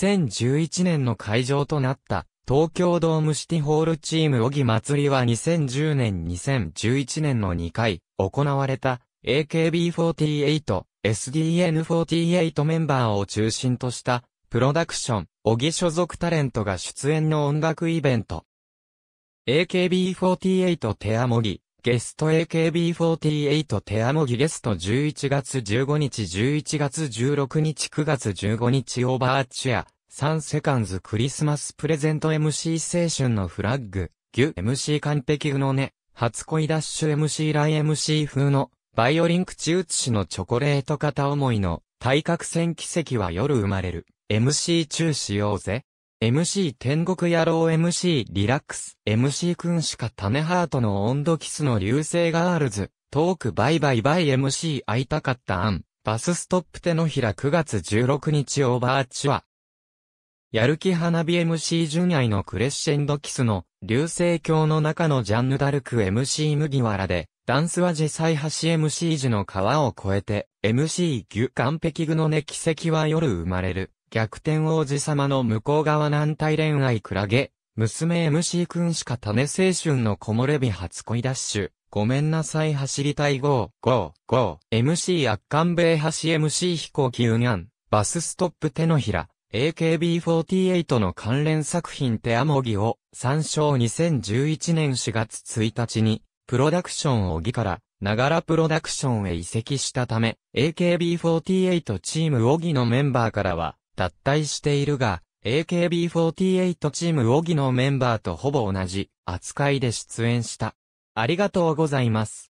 2011年の会場となった東京ドームシティホールチーム小木祭りは2010年2011年の2回行われた AKB48、SDN48 メンバーを中心としたプロダクション、小木所属タレントが出演の音楽イベント。AKB48 テアモギ、ゲスト AKB48 テアモギゲスト11月15日11月16日9月15日オーバーチュア3セカンズクリスマスプレゼント MC 青春のフラッグ牛 MC 完璧うのね初恋ダッシュ MC ライ MC 風のバイオリン口写しのチョコレート片思いの対角線奇跡は夜生まれる MC 中しようぜ MC 天国野郎 MC リラックス MC 君しか種ハートの温度キスの流星ガールズトークバイバイバイ MC 会いたかったアンバスストップ手のひら9月16日オーバーチュアやる気花火 MC 純愛のクレッシェンドキスの流星鏡の中のジャンヌダルク MC 麦わらでダンスは実際橋 MC 時の川を越えて MC 牛完璧具のね奇跡は夜生まれる逆転王子様の向こう側軟体恋愛クラゲ、娘 MC 君しか種青春の木漏れ日初恋ダッシュ、ごめんなさい走りたいーゴー MC 圧巻米橋 MC 飛行機うにゃん、バスストップ手のひら、AKB48 の関連作品手あもぎを参照2011年4月1日にプロダクションをぎからながらプロダクションへ移籍したため AKB48 チームおぎのメンバーからは脱退しているが、AKB48 チーム荻ギのメンバーとほぼ同じ扱いで出演した。ありがとうございます。